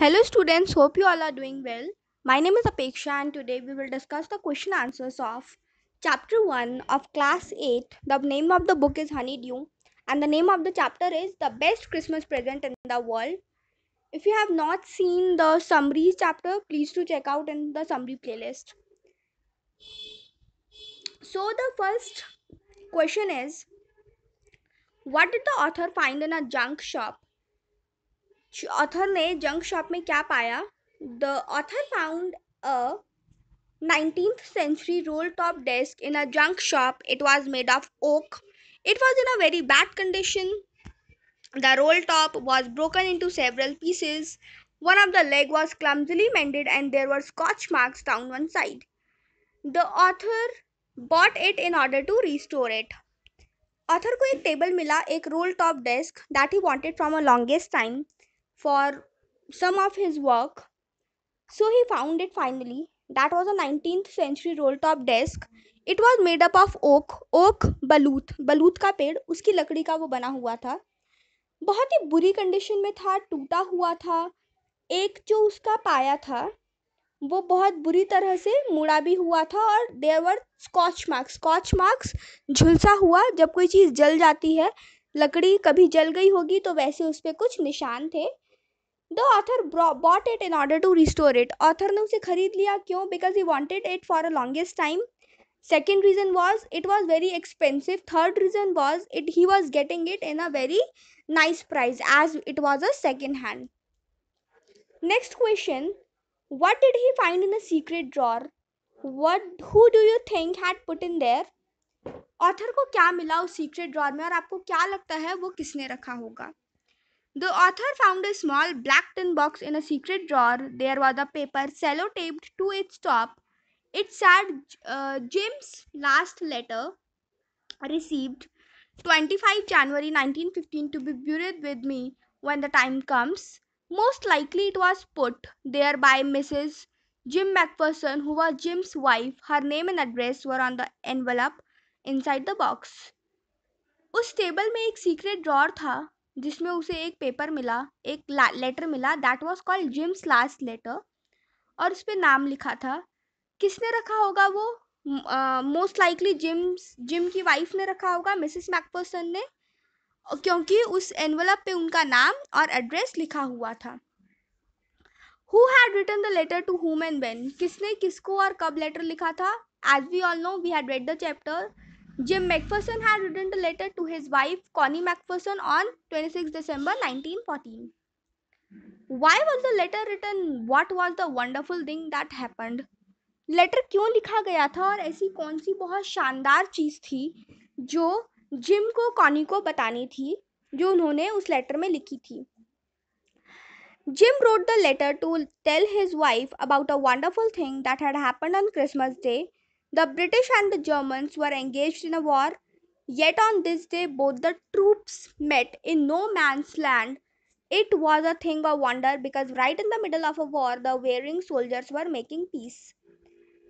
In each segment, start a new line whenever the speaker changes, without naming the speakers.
Hello students, hope you all are doing well. My name is Apeksha and today we will discuss the question answers of chapter 1 of class 8. The name of the book is Honeydew and the name of the chapter is The Best Christmas Present in the World. If you have not seen the summary chapter, please do check out in the summary playlist. So the first question is what did the author find in a junk shop author ने junk shop में क्या पाया the author found a nineteenth century roll top desk in a junk shop it was made of oak it was in a very bad condition the roll top was broken into several pieces one of the leg was clumsily mended and there were scorch marks down one side the author bought it in order to restore it author को एक table मिला एक roll top desk that he wanted from a longest time for some of his work. So he found it finally. That was a 19th century roll top desk. It was made up of oak oak बलूत बलूत का पेड़ उसकी लकड़ी का वो बना हुआ था बहुत ही बुरी कंडीशन में था टूटा हुआ था एक जो उसका पाया था वो बहुत बुरी तरह से मुड़ा भी हुआ था और there were scorch marks scorch marks झुलसा हुआ जब कोई चीज़ जल जाती है लकड़ी कभी जल गई होगी तो वैसे उस पर कुछ निशान थे the author bought it in order to restore it author ने उसे खरीद लिया क्यों because he wanted it for a longest time second reason was it was very expensive third reason was it he was getting it in a very nice price as it was a second hand next question what did he find in a secret drawer what who do you think had put in there author को क्या मिला उस secret drawer में और आपको क्या लगता है वो किसने रखा होगा The author found a small black tin box in a secret drawer. There was a paper taped to its top. It said uh, Jim's last letter received 25 January 1915 to be buried with me when the time comes. Most likely it was put there by Mrs. Jim MacPherson, who was Jim's wife. Her name and address were on the envelope inside the box. उस table में एक secret drawer था जिसमें उसे एक paper मिला एक letter मिला that was called Jim's last letter और उस पर नाम लिखा था किसने रखा होगा वो मोस्ट लाइकली जिम्स जिम की वाइफ ने रखा होगा मिसिस मैकपर्सन ने क्योंकि उस एनवलप पे उनका नाम और एड्रेस लिखा हुआ था who had return the letter to whom and when किसने किसको और कब लेटर लिखा था as we all know we had read the chapter Jim McPherson had written a letter to his wife Connie McPherson on 26 December 1914. Why was the letter written? What was the wonderful thing that happened? Letter क्यों लिखा गया था और ऐसी कौन सी बहुत शानदार चीज़ थी जो जिम को कॉनी को बतानी थी जो उन्होंने उस लेटर में लिखी थी Jim wrote the letter to tell his wife about a wonderful thing that had happened on Christmas Day The British and the Germans were engaged in a war, yet on this day both the troops met in no man's land. It was a thing of wonder because right in the middle of a war the wearing soldiers were making peace.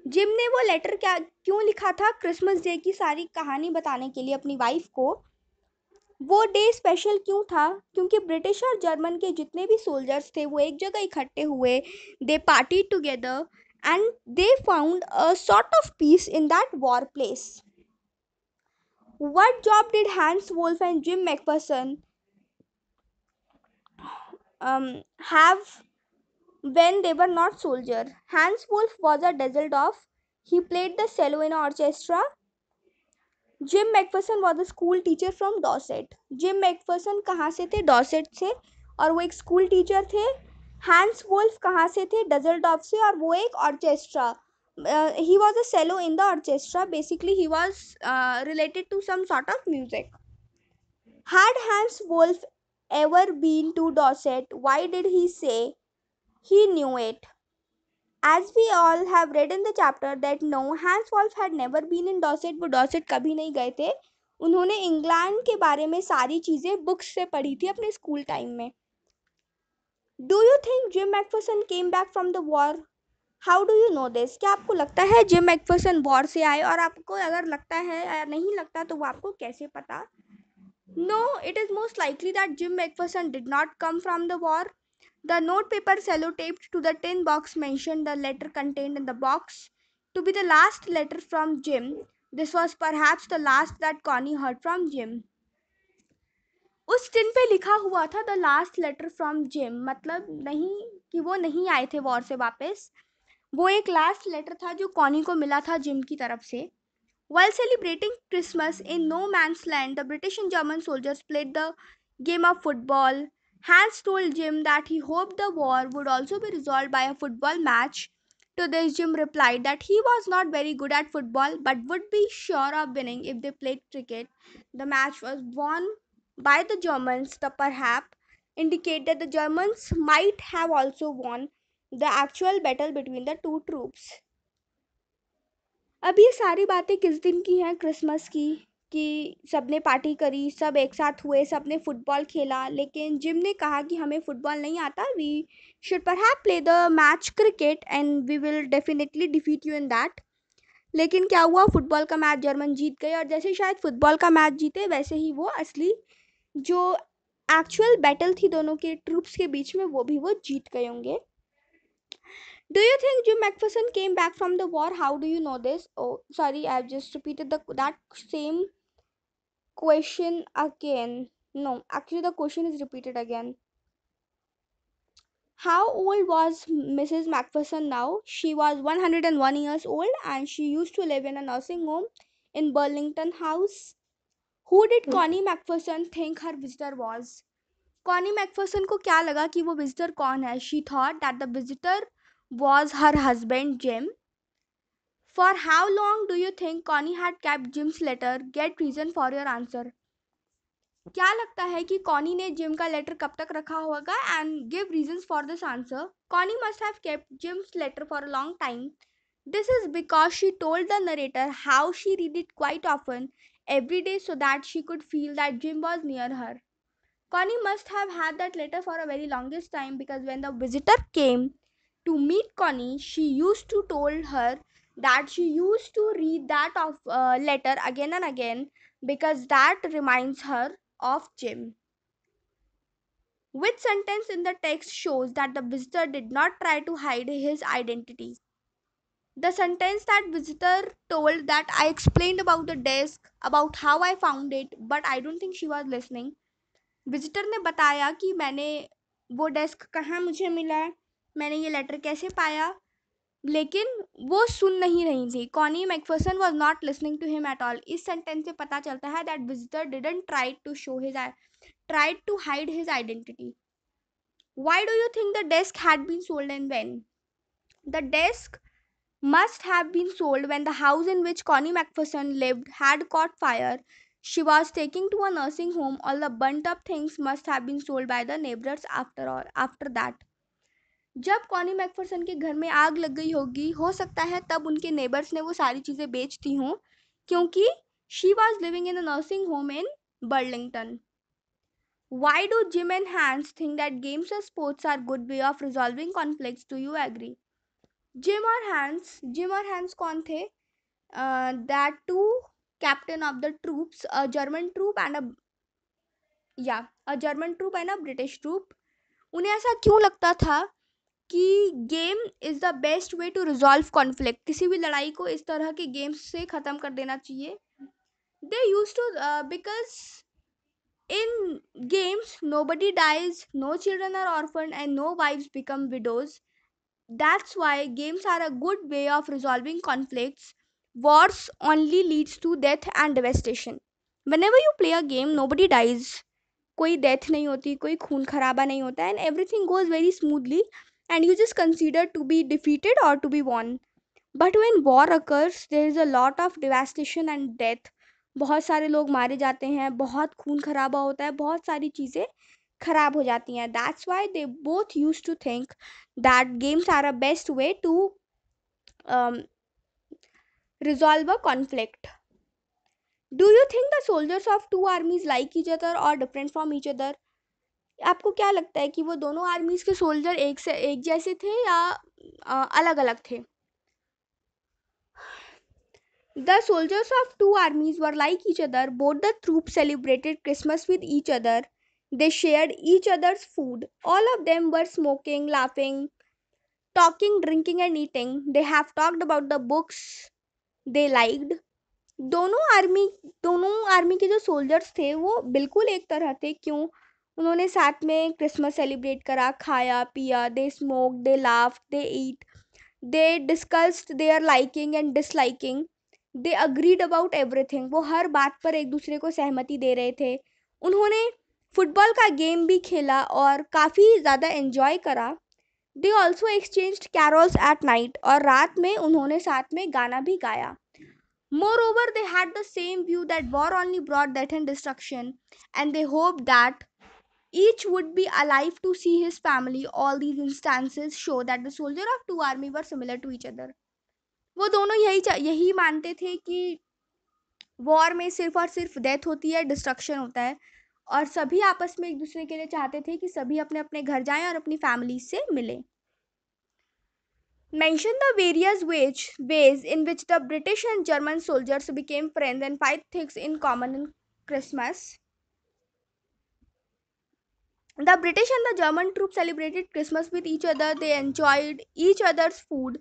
Jim ने वो letter क्या क्यों लिखा था Christmas day की सारी कहानी बताने के लिए अपनी वाइफ को वो डे स्पेशल क्यों था क्योंकि ब्रिटिश और जर्मन के जितने भी सोल्जर्स थे वो एक जगह इकट्ठे हुए they party together and they found a sort of peace in that war place. What job did Hans Wolf and Jim McPherson um, have when they were not soldiers? Hans Wolf was a Düsseldorf. He played the cello in orchestra. Jim McPherson was a school teacher from Dorset. Jim McPherson कहाँ से थे? Dorset से और वो एक school teacher थे Hans Wolf कहाँ से थे डजल डॉफ से और वो एक orchestra he was a cello in the orchestra basically he was related to some sort of music had Hans Wolf ever been to Dorset why did he say he knew it as we all have read in the chapter that no Hans Wolf had never been in Dorset वो Dorset कभी नहीं गए थे उन्होंने England के बारे में सारी चीज़ें बुक्स से पढ़ी थी अपने स्कूल टाइम में do you think Jim McPherson came back from the war how do you know this क्या आपको लगता है जिम मैकफर्सन वॉर से आए और आपको अगर लगता है या नहीं लगता तो वो आपको कैसे पता no it is most likely that Jim McPherson did not come from the war The notepaper sellotaped to the tin box mentioned the letter contained in the box to be the last letter from Jim. This was perhaps the last that Connie heard from Jim. उस tin पे लिखा हुआ था the last letter from Jim मतलब नहीं कि वो नहीं आए थे वॉर से वापस वो एक लास्ट लेटर था जो कॉनी को मिला था जिम की तरफ से world celebrating Christmas in no man's land the British and German soldiers played the game of football Hans told Jim that he hope the war would also be resolve by a football match to this Jim reply that he was not very good at football but would be sure of winning if they played cricket the match was won by the Germans, the perhaps indicate that the Germans might have also won the actual battle between the two troops. अब ये सारी बातें किस दिन की हैं Christmas की कि सब ने पार्टी करी सब एक साथ हुए सब ने फुटबॉल खेला लेकिन जिम ने कहा कि हमें फुटबॉल नहीं आता वी शुड पर have play the match cricket and we will definitely defeat you in that लेकिन क्या हुआ फुटबॉल का मैच जर्मन जीत गए और जैसे शायद फुटबॉल का मैच जीते वैसे ही वो असली जो एक्चुअल बैटल थी दोनों के ट्रूप्स के बीच में वो भी वो जीत गए होंगे डू यू थिंक जो McPherson came back from the war how do you know this sorry I have just repeated the that same question again no actually the question is repeated again how old was Mrs McPherson now she was one hundred and one years old and she use to live in a nursing home in Burlington house who did Connie McPherson think her visitor was Connie McPherson को क्या लगा कि वो visitor कौन है she thought that the visitor was her husband Jim for how long do you think Connie had kept Jim's letter give reason for your answer क्या लगता है कि कॉनी ने जिम का लेटर कब तक रखा होगा and give reasons for this answer Connie must have kept Jim's letter for a long time this is because she told the narrator how she read it quite often every day so that she could feel that Jim was near her. Connie must have had that letter for a very longest time because when the visitor came to meet Connie, she used to told her that she used to read that of uh, letter again and again because that reminds her of Jim. Which sentence in the text shows that the visitor did not try to hide his identity? The sentence that visitor told that I explained about the desk, about how I found it, but I don't think she was listening. Visitor ने बताया कि मैंने वो desk कहाँ मुझे मिला मैंने ये लेटर कैसे पाया लेकिन वो सुन नहीं रही थी Connie McPherson was not listening to him at all इस सेंटेंस से पता चलता है that visitor didn't try to show his try to hide his identity why do you think the desk had been sold and when the desk must have been sold when the house in which Connie MacPherson lived had caught fire. She was taken to a nursing home. All the burnt up things must have been sold by the neighbors after all after that. जब Connie McPherson के घर में आग लग गई होगी हो सकता है तब उनके नेबर्स ने वो सारी चीज़ें बेच दी हों क्योंकि she was living in a nursing home in Burlington why do Jim and Hans think that games and sports are good way of resolving conflict do you agree Jim और हैंस जिम और Hans कौन थे that two captain of the troops a German troop and a या a German troop and a British troop उन्हें ऐसा क्यों लगता था कि game is the best way to resolve conflict किसी भी लड़ाई को इस तरह के गेम्स से ख़त्म कर देना चाहिए they use to because in games nobody dies no children are orphan and no wives become widows That's why games are a good way of resolving conflicts. Wars only leads to death and devastation. Whenever you play a game, nobody dies. कोई death नहीं होती कोई खून खराबा नहीं होता and everything goes very smoothly and you just consider to be defeated और to be won but when war occurs there is a lot of devastation and death बहुत सारे लोग मारे जाते हैं बहुत खून खराबा होता है बहुत सारी चीज़ें खराब हो जाती हैं that's why they both use to think that games are a best way to resolve a conflict do you think the soldiers of two armies like each other और डिफरेंट फ्रॉम ईच अदर आपको क्या लगता है कि वो दोनों आर्मीज के soldier एक से एक जैसे थे या अलग अलग थे the soldiers of two armies were like each other both the troops celebrated Christmas with each other They shared each other's food. All of them were smoking, laughing, talking, drinking, and eating. They have talked about the books they liked. दोनों army दोनों army के जो soldiers थे वो बिल्कुल एक तरह थे क्यों उन्होंने साथ में क्रिसमस सेलिब्रेट करा खाया पिया they smoke they laugh they eat they discussed their liking and disliking they agreed about everything वो हर बात पर एक दूसरे को सहमति दे रहे थे उन्होंने फुटबॉल का गेम भी खेला और काफ़ी ज़्यादा इन्जॉय करा they also exchange carols at night और रात में उन्होंने साथ में गाना भी गाया moreover they had the same view that war only brought death and destruction and they hope that each would be alive to see his family all these instances show that the soldier of two army were similar to each other वो दोनों यही यही मानते थे कि war में सिर्फ और सिर्फ डेथ होती है डिस्ट्रक्शन होता है और सभी आपस में एक दूसरे के लिए चाहते थे कि सभी अपने अपने घर जाएं और अपनी फैमिली से मिले mention the various ways ways in which the British and German soldiers became friend and five things in common in Christmas the British and the German troop celebrated Christmas with each other they enjoyed each other's food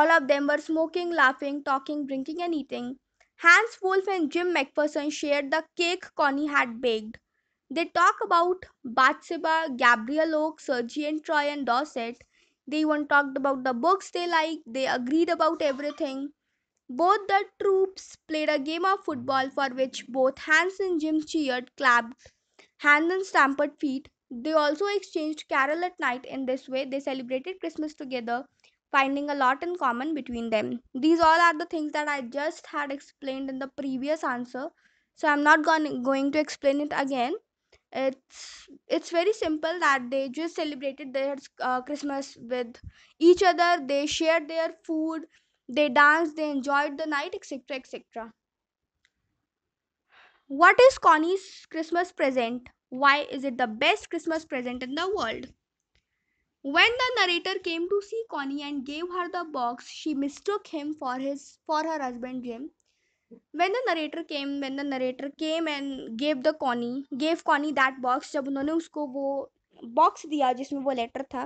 all of them were smoking laughing talking drinking and eating Hans Wolf and Jim McPherson share the cake Connie had begged They talk about Bathsheba, Gabriel Oak, Sergeant Troy, and Dorset. They even talked about the books they liked. They agreed about everything. Both the troops played a game of football for which both Hans and Jim cheered, clapped, hands and stamped feet. They also exchanged carol at night. In this way, they celebrated Christmas together, finding a lot in common between them. These all are the things that I just had explained in the previous answer, so I'm not going to explain it again it's it's very simple that they just celebrated their uh, christmas with each other they shared their food they danced they enjoyed the night etc etc what is connie's christmas present why is it the best christmas present in the world when the narrator came to see connie and gave her the box she mistook him for his for her husband jim when the narrator came when the narrator came and gave the Connie gave Connie that box जब उन्होंने उसको वो box दिया जिसमें वो letter था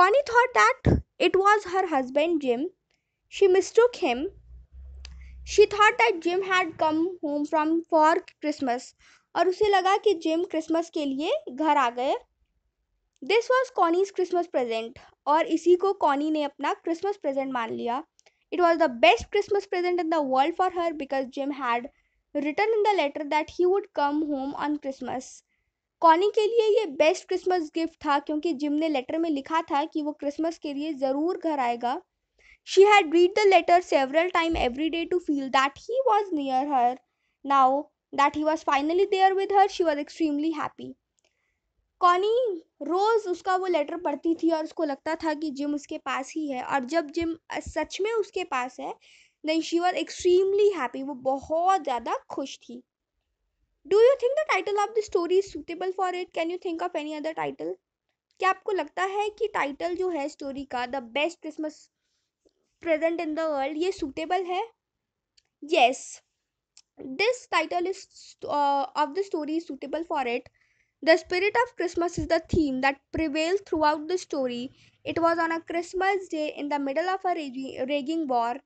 Connie thought that it was her husband Jim she mistook him she thought that Jim had come home from for Christmas और उसे लगा कि जिम क्रिसमस के लिए घर आ गए this was Connie's Christmas present और इसी को कॉनी ने अपना क्रिसमस प्रेजेंट मान लिया It was the best Christmas present in the world for her because Jim had written in the letter that he would come home on Christmas. Connie के लिए ये बेस्ट क्रिसमस गिफ्ट था क्योंकि gym ने letter में लिखा था कि वो क्रिसमस के लिए ज़रूर घर आएगा she had read the letter several time every day to feel that he was near her now that he was finally there with her she was extremely happy Connie रोज़ उसका वो लेटर पढ़ती थी और उसको लगता था कि जिम उसके पास ही है और जब जिम सच में उसके पास है then she was extremely happy वो बहुत ज़्यादा खुश थी do you think the title of the story is suitable for it can you think of any other title क्या आपको लगता है कि टाइटल जो है स्टोरी का the best Christmas present in the world ये सुटेबल है yes this title is of the story is suitable for it The spirit of Christmas is the theme that prevails throughout the story. It was on a Christmas day in the middle of a raging, war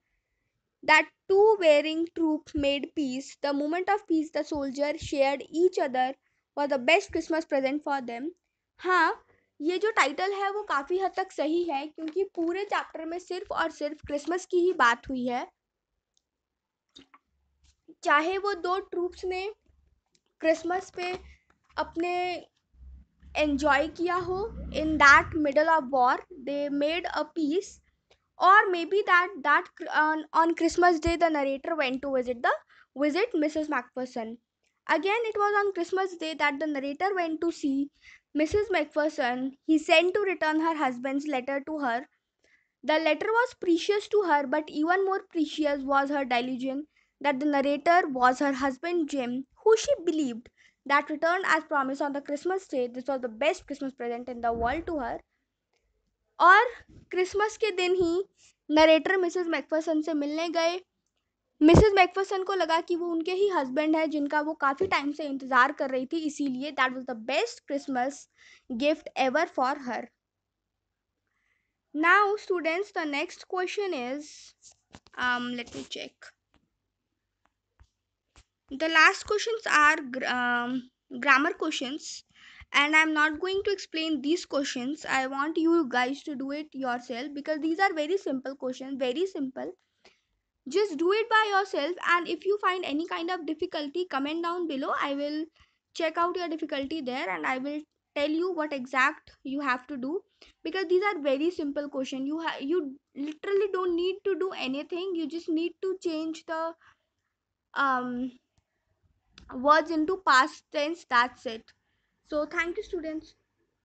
that two warring troops made peace. The moment of peace the soldier shared each other was the best Christmas present for them. हाँ ये जो title है वो काफ़ी हद तक सही है क्योंकि पूरे चैप्टर में सिर्फ और सिर्फ क्रिसमस की ही बात हुई है चाहे वो दो ट्रूप्स ने क्रिसमस पे अपने एन्जॉय किया हो in that middle of war they made a or maybe that that on christmas day the narrator went to visit the visit mrs macpherson again it was on christmas day that the narrator went to see mrs macpherson he sent to return her husband's letter to her the letter was precious to her but even more precious was her delusion that the narrator was her husband jim who she believed that returned as promised on the Christmas day. This was the best Christmas present in the world to her. और Christmas के दिन ही narrator Mrs Macpherson से मिलने गए Mrs Macpherson को लगा कि वो उनके ही हस्बैंड है जिनका वो काफ़ी टाइम से इंतज़ार कर रही थी इसीलिए that was the best Christmas gift ever for her now students the next question is um let me check the last questions are um, grammar questions and i'm not going to explain these questions i want you guys to do it yourself because these are very simple questions very simple just do it by yourself and if you find any kind of difficulty comment down below i will check out your difficulty there and i will tell you what exact you have to do because these are very simple questions. you ha- you literally don't need to do anything you just need to change the um words into past tense that's it so thank you students